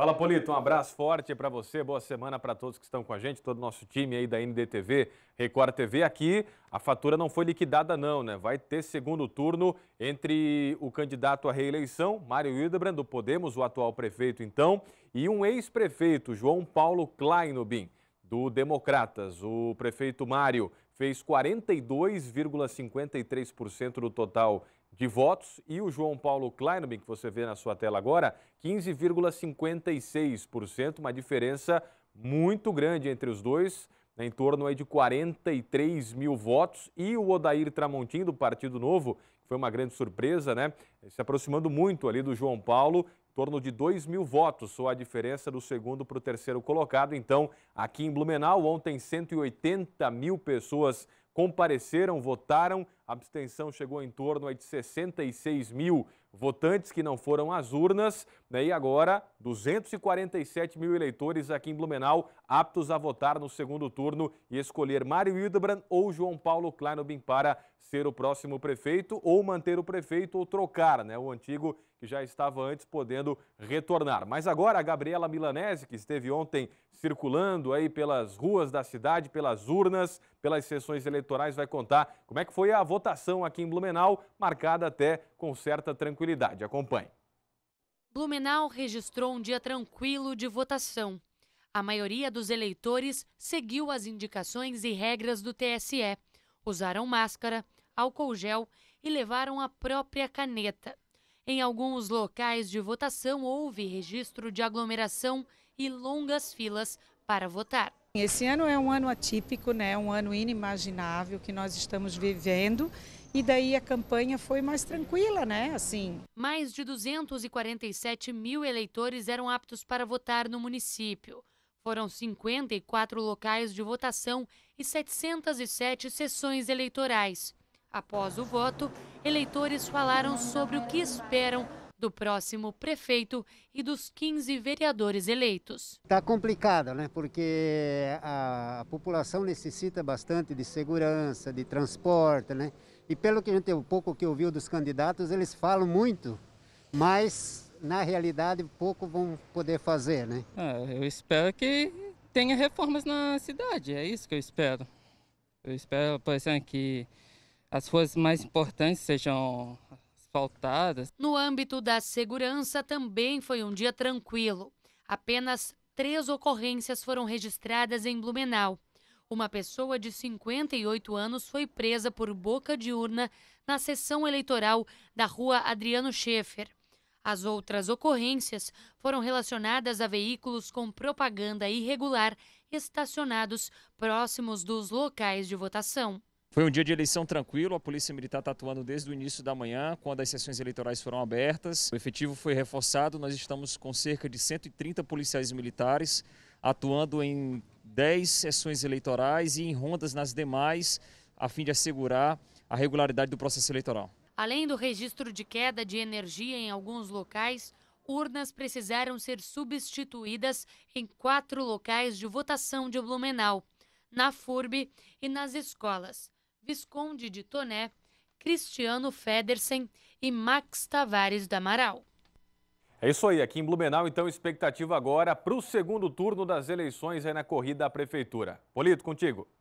Fala, Polito. Um abraço forte para você. Boa semana para todos que estão com a gente, todo o nosso time aí da NDTV, Record TV. Aqui, a fatura não foi liquidada não, né? Vai ter segundo turno entre o candidato à reeleição, Mário Hildebrand, do Podemos, o atual prefeito então, e um ex-prefeito, João Paulo Kleinobin, do Democratas. O prefeito Mário fez 42,53% do total de votos e o João Paulo Kleinman, que você vê na sua tela agora, 15,56%, uma diferença muito grande entre os dois, né, em torno aí de 43 mil votos. E o Odair Tramontim, do Partido Novo, foi uma grande surpresa, né? Se aproximando muito ali do João Paulo, em torno de 2 mil votos, só a diferença do segundo para o terceiro colocado. Então, aqui em Blumenau, ontem 180 mil pessoas compareceram, votaram. A abstenção chegou em torno de 66 mil votantes que não foram às urnas. Né? E agora, 247 mil eleitores aqui em Blumenau aptos a votar no segundo turno e escolher Mário Hildebrand ou João Paulo Kleinobin para ser o próximo prefeito ou ou manter o prefeito ou trocar, né? O antigo que já estava antes podendo retornar. Mas agora a Gabriela Milanese, que esteve ontem circulando aí pelas ruas da cidade, pelas urnas, pelas sessões eleitorais, vai contar como é que foi a votação aqui em Blumenau, marcada até com certa tranquilidade. Acompanhe. Blumenau registrou um dia tranquilo de votação. A maioria dos eleitores seguiu as indicações e regras do TSE. Usaram máscara, álcool gel e levaram a própria caneta. Em alguns locais de votação houve registro de aglomeração e longas filas para votar. Esse ano é um ano atípico, né? um ano inimaginável que nós estamos vivendo. E daí a campanha foi mais tranquila, né? Assim. Mais de 247 mil eleitores eram aptos para votar no município. Foram 54 locais de votação e 707 sessões eleitorais. Após o voto, eleitores falaram sobre o que esperam do próximo prefeito e dos 15 vereadores eleitos. Está complicado, né? Porque a população necessita bastante de segurança, de transporte, né? E pelo que a gente, o pouco que ouviu dos candidatos, eles falam muito, mas na realidade pouco vão poder fazer, né? Ah, eu espero que tenha reformas na cidade, é isso que eu espero. Eu espero, por exemplo, que as ruas mais importantes sejam asfaltadas. No âmbito da segurança, também foi um dia tranquilo. Apenas três ocorrências foram registradas em Blumenau. Uma pessoa de 58 anos foi presa por boca de urna na sessão eleitoral da rua Adriano Schaefer. As outras ocorrências foram relacionadas a veículos com propaganda irregular estacionados próximos dos locais de votação. Foi um dia de eleição tranquilo, a Polícia Militar está atuando desde o início da manhã, quando as sessões eleitorais foram abertas. O efetivo foi reforçado, nós estamos com cerca de 130 policiais militares atuando em 10 sessões eleitorais e em rondas nas demais, a fim de assegurar a regularidade do processo eleitoral. Além do registro de queda de energia em alguns locais, urnas precisaram ser substituídas em quatro locais de votação de Blumenau, na FURB e nas escolas. Visconde de Toné, Cristiano Federsen e Max Tavares da Amaral. É isso aí, aqui em Blumenau, então, expectativa agora para o segundo turno das eleições aí na corrida à Prefeitura. Polito, contigo.